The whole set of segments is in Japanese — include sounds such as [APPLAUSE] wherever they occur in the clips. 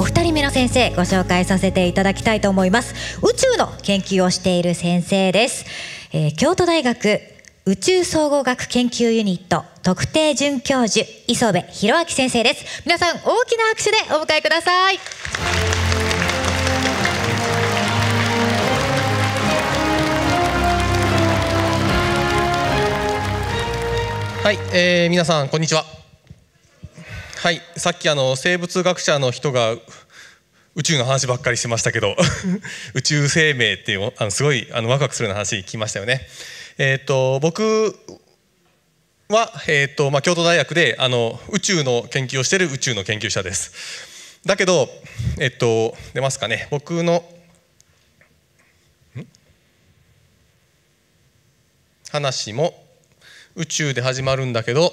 お二人目の先生ご紹介させていただきたいと思います宇宙の研究をしている先生です、えー、京都大学宇宙総合学研究ユニット特定准教授磯部博明先生です皆さん大きな拍手でお迎えくださいはい、えー、皆さんこんにちははいさっきあの生物学者の人が宇宙の話ばっかりしてましたけど [LAUGHS] 宇宙生命っていうあのすごいあのワクワクするような話聞きましたよね。えーと、僕は、えーとまあ、京都大学であの宇宙の研究をしている宇宙の研究者です。だけど、えっ、ー、と、出ますかね僕の話も宇宙で始まるんだけど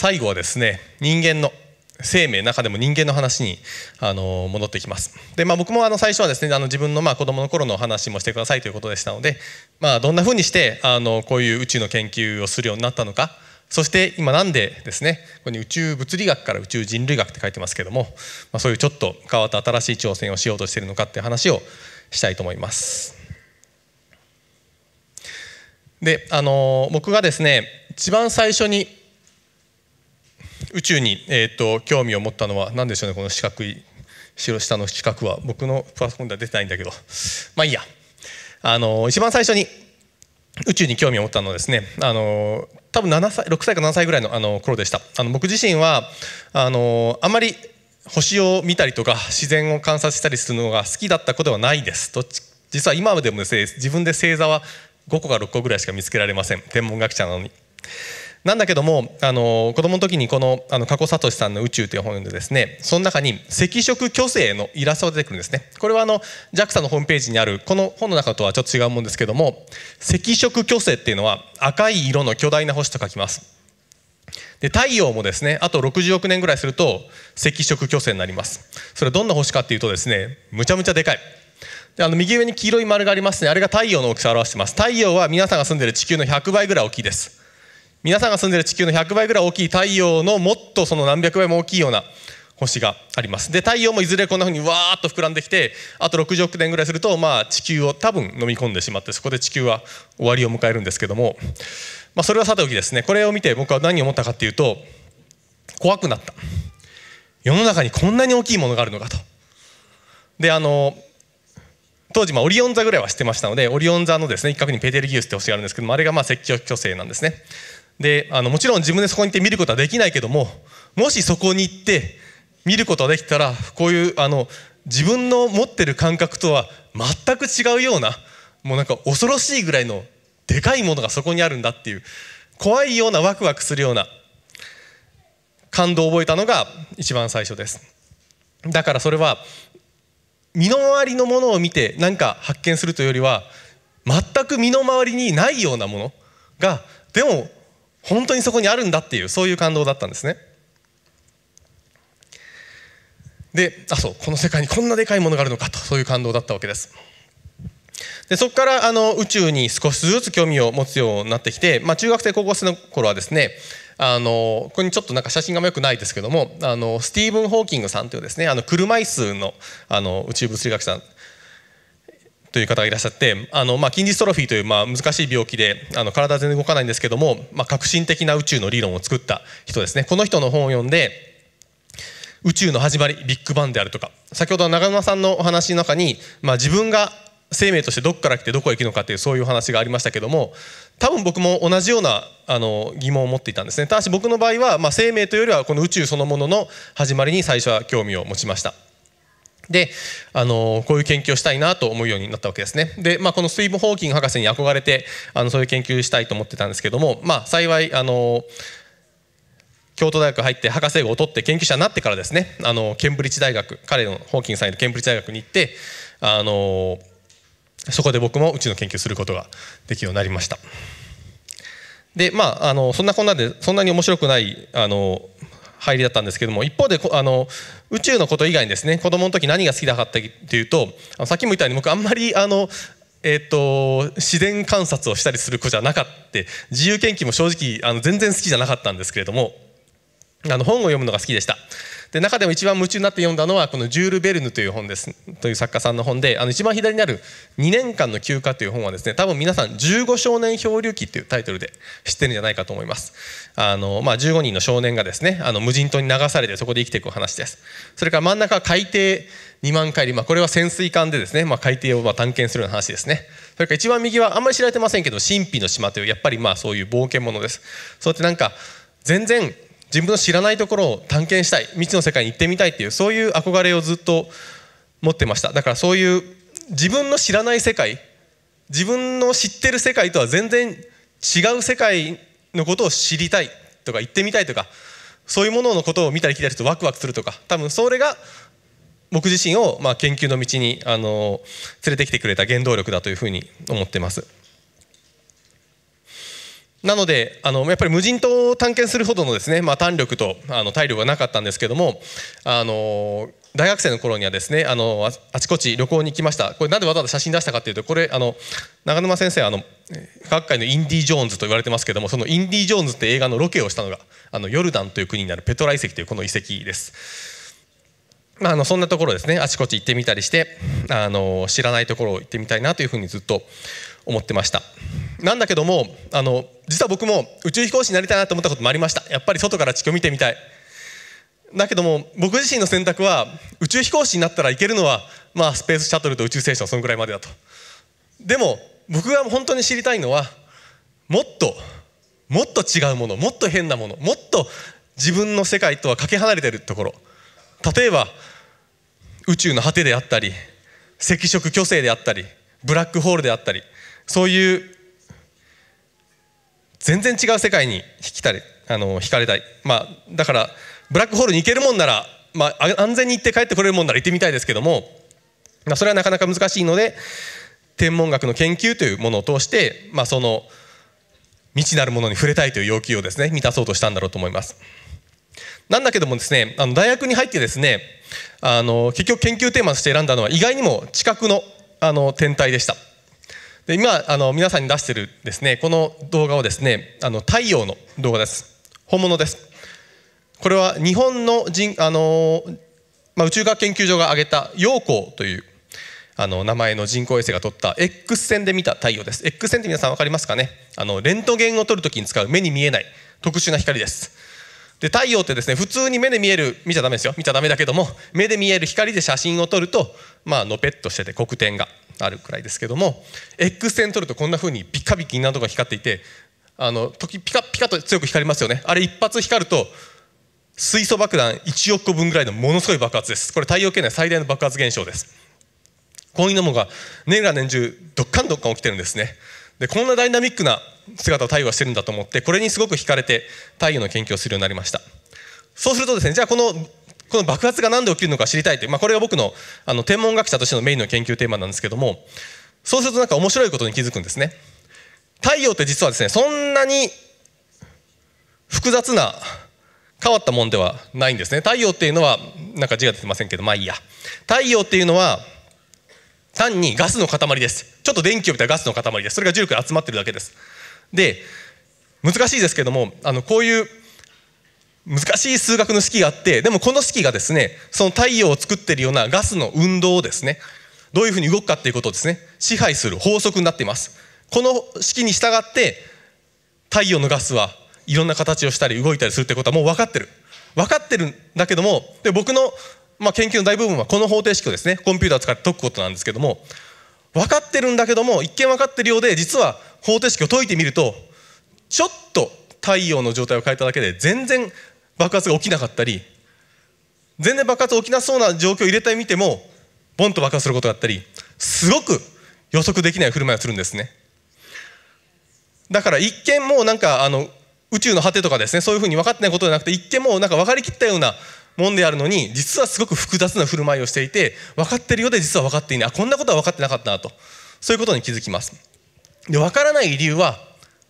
最後はですね人間の生命の中でも人間の話にあの戻ってきますで、まあ、僕もあの最初はですねあの自分のまあ子供の頃の話もしてくださいということでしたので、まあ、どんなふうにしてあのこういう宇宙の研究をするようになったのかそして今なんでですねここに宇宙物理学から宇宙人類学って書いてますけども、まあ、そういうちょっと変わった新しい挑戦をしようとしているのかっていう話をしたいと思います。であの僕がですね一番最初に宇宙に、えーと、興味を持ったのは何でしょうねこの四角い白下の四角は僕のパソコンでは出てないんだけどまあいいやあの一番最初に宇宙に興味を持ったのはですねあの多分7歳6歳か7歳ぐらいのあの頃でしたあの僕自身はあのあまり星を見たりとか自然を観察したりするのが好きだったことはないですち実は今でもですね自分で星座は5個か6個ぐらいしか見つけられません天文学者なのに。なんだけどもあの子供の時にこのあの加古聡さんの「宇宙」という本でですねその中に赤色巨星のイラストが出てくるんですねこれはあの JAXA のホームページにあるこの本の中とはちょっと違うもんですけども赤色巨星っていうのは赤い色の巨大な星と書きますで太陽もですねあと60億年ぐらいすると赤色巨星になりますそれどんな星かっていうとですねむちゃむちゃでかいであの右上に黄色い丸がありますねあれが太陽の大きさを表してます太陽は皆さんが住んでる地球の100倍ぐらい大きいです皆さんが住んでる地球の100倍ぐらい大きい太陽のもっとその何百倍も大きいような星がありますで太陽もいずれこんなふうにわーっと膨らんできてあと60億年ぐらいすると、まあ、地球を多分飲み込んでしまってそこで地球は終わりを迎えるんですけども、まあ、それはさておきですねこれを見て僕は何を思ったかっていうと怖くなった世の中にこんなに大きいものがあるのかとであの当時まあオリオン座ぐらいは知ってましたのでオリオン座のですね一角にペテルギウスって星があるんですけどもあれがまあ積極巨星なんですねであのもちろん自分でそこに行って見ることはできないけどももしそこに行って見ることができたらこういうあの自分の持ってる感覚とは全く違うようなもうなんか恐ろしいぐらいのでかいものがそこにあるんだっていう怖いようなワクワクするような感動を覚えたのが一番最初ですだからそれは身の回りのものを見て何か発見するというよりは全く身の回りにないようなものがでも本当にそこにあるんだっていうそういう感動だったんですねであそうこの世界にこんなでかいものがあるのかとそういう感動だったわけですでそこからあの宇宙に少しずつ興味を持つようになってきて、まあ、中学生高校生の頃はですねあのここにちょっとなんか写真がよくないですけどもあのスティーブン・ホーキングさんというですねあの車椅子のあの宇宙物理学者という方がいらっしゃってあの、まあ、筋ディストロフィーという、まあ、難しい病気であの体全然動かないんですけども、まあ、革新的な宇宙の理論を作った人ですねこの人の本を読んで宇宙の始まりビッグバンであるとか先ほど長沼さんのお話の中に、まあ、自分が生命としてどこから来てどこへ行くのかっていうそういう話がありましたけども多分僕も同じようなあの疑問を持っていたんですねただし僕の場合は、まあ、生命というよりはこの宇宙そのものの始まりに最初は興味を持ちました。であのこういう研究をしたいなと思うようになったわけですね。で、まあ、このスイム・ホーキング博士に憧れてあのそういう研究したいと思ってたんですけども、まあ、幸いあの京都大学入って博士号を取って研究者になってからですねあのケンブリッジ大学彼のホーキングさんいるケンブリッジ大学に行ってあのそこで僕もうちの研究することができるようになりました。でまあ、あのそんなこんなでそんなに面白くないあの入りだったんですけども一方であの宇宙のこと以外にですね子供の時何が好きだかったっていうとさっきも言ったように僕あんまりあのえーと、と自然観察をしたりする子じゃなかった自由研究も正直あの全然好きじゃなかったんですけれどもあの本を読むのが好きでした。で中でも一番夢中になって読んだのはこのジュール・ベルヌという本ですという作家さんの本であの一番左にある「2年間の休暇」という本はですね多分皆さん「15少年漂流記」というタイトルで知ってるんじゃないかと思いますあの、まあ、15人の少年がですねあの無人島に流されてそこで生きていく話ですそれから真ん中は海底2万回り、まあ、これは潜水艦でですね、まあ、海底をまあ探検するような話ですねそれから一番右はあんまり知られてませんけど神秘の島というやっぱりまあそういう冒険ものですそうやってなんか全然自分の知らないところを探検したい未知の世界に行ってみたいっていうそういう憧れをずっと持ってましただからそういう自分の知らない世界自分の知ってる世界とは全然違う世界のことを知りたいとか行ってみたいとかそういうもののことを見たり聞いたりするとワクワクするとか多分それが僕自身をまあ研究の道にあの連れてきてくれた原動力だというふうに思ってます。なのであのやっぱり無人島を探検するほどのですね、まあ、胆力とあの体力はなかったんですけどもあの大学生の頃にはですねあのあちこち旅行に行きましたこれなんでわざわざ写真出したかというとこれあの長沼先生あの学界のインディ・ジョーンズと言われてますけどもそのインディ・ジョーンズって映画のロケをしたのがあのヨルダンという国にあるペトラ遺跡というこの遺跡です。まあ、あのそんなところですねあちこち行ってみたりしてあの知らないところを行ってみたいなというふうにずっと思ってましたなんだけどもあの実は僕も宇宙飛行士になりたいなと思ったこともありましたやっぱり外から地球を見てみたいだけども僕自身の選択は宇宙飛行士になったらいけるのは、まあ、スペースシャトルと宇宙ステーションそのぐらいまでだとでも僕が本当に知りたいのはもっともっと違うものもっと変なものもっと自分の世界とはかけ離れてるところ例えば宇宙の果てであったり赤色巨星であったりブラックホールであったりそういう全然違う世界に引きたれあの惹かれたい、まあ、だからブラックホールに行けるもんなら、まあ、安全に行って帰ってこれるもんなら行ってみたいですけども、まあ、それはなかなか難しいので天文学の研究というものを通して、まあ、その未知なるものに触れたいという要求をですね満たそうとしたんだろうと思います。なんだけどもですねあの大学に入ってですねあの結局研究テーマとして選んだのは意外にも地殻のあの天体でした。で今あの皆さんに出してるですねこの動画はですねあの太陽の動画です本物ですこれは日本の人あの、まあ、宇宙学研究所が挙げた陽光というあの名前の人工衛星が撮った X 線で見た太陽です X 線って皆さん分かりますかねあのレントゲンを撮るときに使う目に見えない特殊な光ですで太陽ってですね普通に目で見える見ちゃダメですよ見ちゃダメだけども目で見える光で写真を撮るとまあのぺっとしてて黒点があるくらいですけども X 線取るとこんな風にピカピになどが光っていてあの時ピカピカと強く光りますよねあれ一発光ると水素爆弾1億個分ぐらいのものすごい爆発ですこれ太陽系内最大の爆発現象ですこういうのが年が年中どっかんどっか起きてるんですねでこんなダイナミックな姿を太陽はしてるんだと思ってこれにすごく惹かれて太陽の研究をするようになりましたそうするとですねじゃあこのこの爆発が何で起きるのか知りたいって、まあ、これが僕のあの天文学者としてのメインの研究テーマなんですけどもそうするとなんか面白いことに気づくんですね太陽って実はですねそんなに複雑な変わったもんではないんですね太陽っていうのはなんか字が出てませんけどまあいいや太陽っていうのは単にガスの塊ですちょっと電気を帯びたガスの塊ですそれが重力で集まってるだけですで難しいですけどもあのこういう難しい数学の式があってでもこの式がですねその太陽を作ってるようなガスの運動をですねどういうふうに動くかっていうことをですね支配する法則になっていますこの式に従って太陽のガスはいろんな形をしたり動いたりするってことはもう分かってる分かってるんだけどもで僕の、まあ、研究の大部分はこの方程式をですねコンピューターを使って解くことなんですけども分かってるんだけども一見分かってるようで実は方程式を解いてみるとちょっと太陽の状態を変えただけで全然爆発が起きなかったり全然爆発起きなそうな状況を入れてみてもボンと爆発することがあったりすごく予測できない振る舞いをするんですねだから一見もうなんかあの宇宙の果てとかですねそういうふうに分かってないことじゃなくて一見もうなんか分かりきったようなもんであるのに実はすごく複雑な振る舞いをしていて分かってるようで実は分かっていないあこんなことは分かってなかったなとそういうことに気づきますで分からない理由は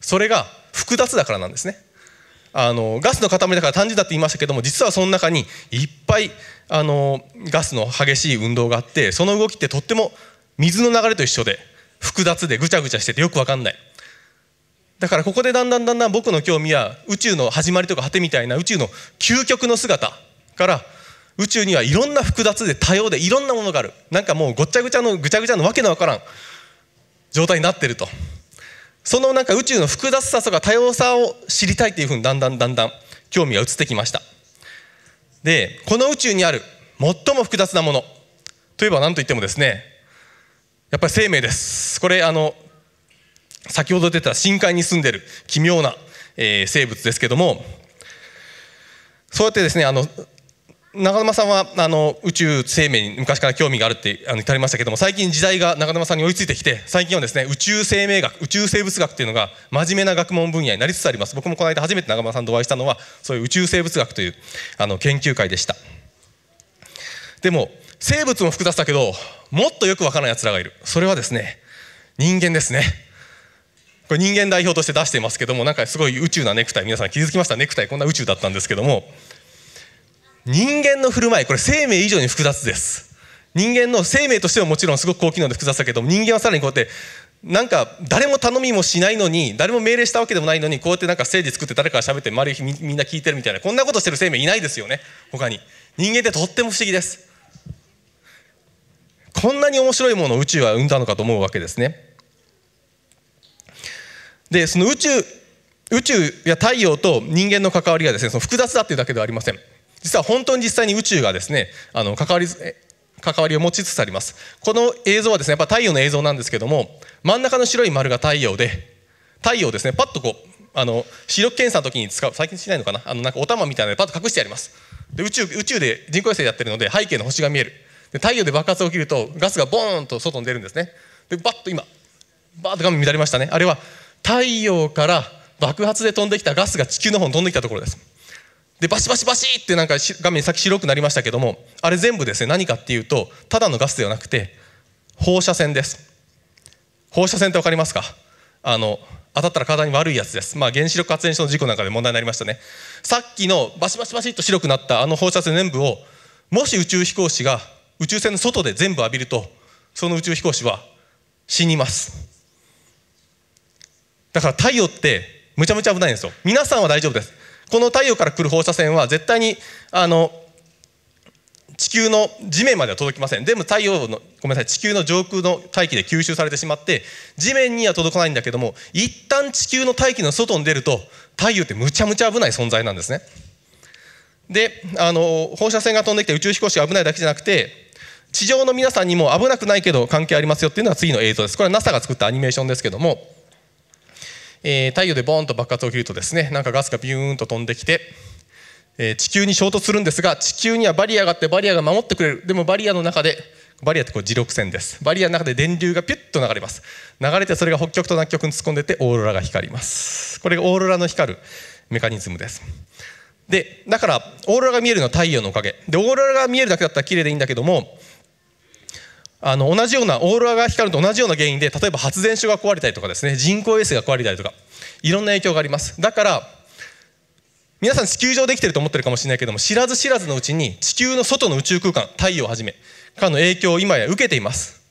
それが複雑だからなんですねあのガスの塊だから単純だって言いましたけども実はその中にいっぱいあのガスの激しい運動があってその動きってとっても水の流れと一緒で複雑でぐちゃぐちゃしててよく分かんないだからここでだんだんだんだん僕の興味は宇宙の始まりとか果てみたいな宇宙の究極の姿から宇宙にはいろんな複雑で多様でいろんなものがあるなんかもうごっちゃぐちゃのぐちゃぐちゃのわけのわからん状態になってるとそのなんか宇宙の複雑さとか多様さを知りたいっていうふうにだんだんだんだん興味が移ってきましたでこの宇宙にある最も複雑なものといえば何といってもですねやっぱり生命ですこれあの先ほど出た深海に住んでる奇妙な、えー、生物ですけどもそうやってですねあの長沼さんはあの宇宙生命に昔から興味があるってあの言ってありましたけども最近時代が長沼さんに追いついてきて最近はですね宇宙生命学宇宙生物学っていうのが真面目な学問分野になりつつあります僕もこの間初めて長沼さんとお会いしたのはそういう宇宙生物学というあの研究会でしたでも生物も複雑だけどもっとよくわからないやつらがいるそれはですね人間ですねこれ人間代表として出していますけどもなんかすごい宇宙なネクタイ皆さん気づきましたネクタイこんな宇宙だったんですけども人間の振る舞いこれ生命以上に複雑です人間の生命としてももちろんすごく高機能で複雑だけど人間はさらにこうやってなんか誰も頼みもしないのに誰も命令したわけでもないのにこうやってなんか政治作って誰かが喋って周りみんな聞いてるみたいなこんなことしてる生命いないですよね他に人間ってとっても不思議ですこんなに面白いものを宇宙は生んだのかと思うわけですねでその宇宙宇宙や太陽と人間の関わりがですねその複雑だっていうだけではありません実は本当に実際に宇宙がですねあの関わり関わりを持ちつつありますこの映像はですねやっぱ太陽の映像なんですけども真ん中の白い丸が太陽で太陽ですねパッとこうあの視力検査の時に使う最近しないのかなあのなんかお玉みたいなのでパッと隠してありますで宇宙宇宙で人工衛星やってるので背景の星が見えるで太陽で爆発が起きるとガスがボーンと外に出るんですねでバッと今バーッと画面乱れましたねあれは太陽から爆発で飛んできたガスが地球の方に飛んできたところですでバシバシバシってなんか画面先白くなりましたけどもあれ全部ですね何かっていうとただのガスではなくて放射線です放射線って分かりますかあの当たったら体に悪いやつです、まあ、原子力発電所の事故なんかで問題になりましたねさっきのバシバシバシっと白くなったあの放射線全部をもし宇宙飛行士が宇宙船の外で全部浴びるとその宇宙飛行士は死にますだから太陽ってむちゃむちゃ危ないんですよ皆さんは大丈夫ですこの太陽から来る放射線は絶対にあの地球の地面までは届きません全部太陽のごめんなさい地球の上空の大気で吸収されてしまって地面には届かないんだけども一旦地球の大気の外に出ると太陽ってむちゃむちゃ危ない存在なんですねであの放射線が飛んできて宇宙飛行士が危ないだけじゃなくて地上の皆さんにも危なくないけど関係ありますよっていうのが次の映像ですこれは NASA が作ったアニメーションですけどもえー、太陽でボーンと爆発起きるとですねなんかガスがビューンと飛んできて、えー、地球に衝突するんですが地球にはバリアがあってバリアが守ってくれるでもバリアの中でバリアってこう磁力線ですバリアの中で電流がピュッと流れます流れてそれが北極と南極に突っ込んでてオーロラが光りますこれがオーロラの光るメカニズムですでだからオーロラが見えるのは太陽のおかげでオーロラが見えるだけだったら綺麗でいいんだけどもあの同じようなオーロラが光ると同じような原因で例えば発電所が壊れたりとかですね人工衛星が壊れたりとかいろんな影響がありますだから皆さん地球上できてると思ってるかもしれないけども知らず知らずのうちに地球の外の宇宙空間太陽をはじめかの影響を今や受けています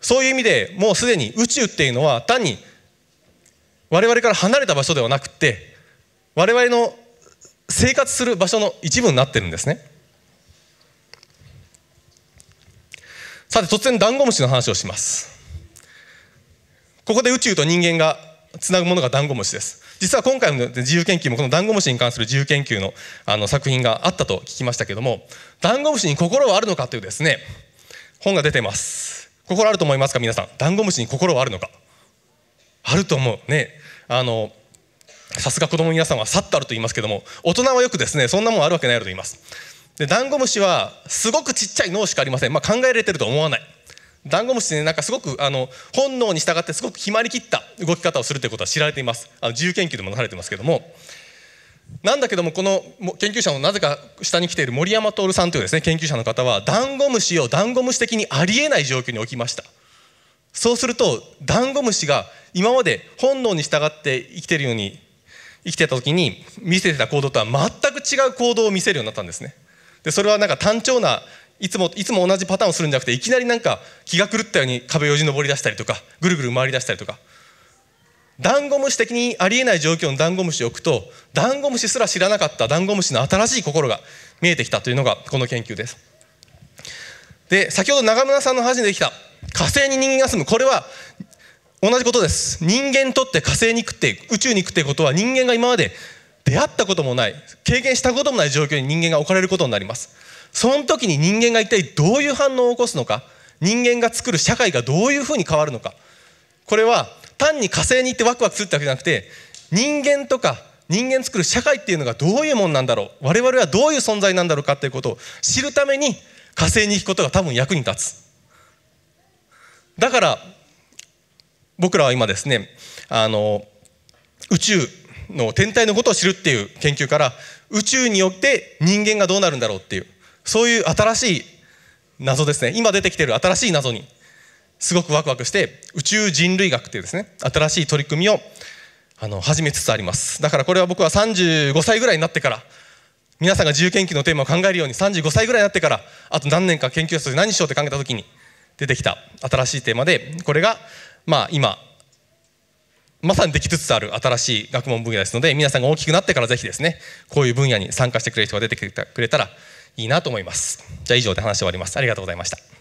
そういう意味でもうすでに宇宙っていうのは単に我々から離れた場所ではなくて我々の生活する場所の一部になってるんですねさて突然ダンゴムシの話をしますここで宇宙と人間がつなぐものがダンゴムシです実は今回の自由研究もこのダンゴムシに関する自由研究のあの作品があったと聞きましたけどもダンゴムシに心はあるのかというですね本が出てます心あると思いますか皆さんダンゴムシに心はあるのかあると思うねあのさすが子供の皆さんはさっとあると言いますけども大人はよくですねそんなもんあるわけないと言いますでダンゴムシはすごくちっちゃい脳しかありません、まあ、考えられてると思わないダンゴムシねなんかすごくあの本能に従ってすごく決まりきった動き方をするということは知られていますあの自由研究でもなれてますけどもなんだけどもこの研究者のなぜか下に来ている森山徹さんというですね研究者の方はダンゴムシをダンゴムシ的にありえない状況に置きましたそうするとダンゴムシが今まで本能に従って生きてるように生きてた時に見せてた行動とは全く違う行動を見せるようになったんですねでそれはなんか単調ないつもいつも同じパターンをするんじゃなくていきなりなんか気が狂ったように壁をよじ登り出したりとかぐるぐる回り出したりとかダンゴムシ的にありえない状況のダンゴムシを置くとダンゴムシすら知らなかったダンゴムシの新しい心が見えてきたというのがこの研究ですで先ほど長村さんの話にできた火星に人間が住むこれは同じことです人間にとって火星に食って宇宙に食ってことは人間が今まで出会ったこともない経験したこともない状況に人間が置かれることになりますその時に人間が一体どういう反応を起こすのか人間が作る社会がどういうふうに変わるのかこれは単に火星に行ってワクワクするってわけじゃなくて人間とか人間作る社会っていうのがどういうもんなんだろう我々はどういう存在なんだろうかっていうことを知るために火星に行くことが多分役に立つだから僕らは今ですねあの宇宙の天体のことを知るっていう研究から宇宙によって人間がどうなるんだろうっていうそういう新しい謎ですね今出てきてる新しい謎にすごくワクワクして宇宙人類学っていうですね新しい取り組みをあの始めつつありますだからこれは僕は35歳ぐらいになってから皆さんが自由研究のテーマを考えるように35歳ぐらいになってからあと何年か研究室で何しようって考えた時に出てきた新しいテーマでこれがまあ今まさにできつつある新しい学問分野ですので皆さんが大きくなってからぜひですねこういう分野に参加してくれる人が出てくれたらいいなと思いますじゃあ以上で話を終わりますありがとうございました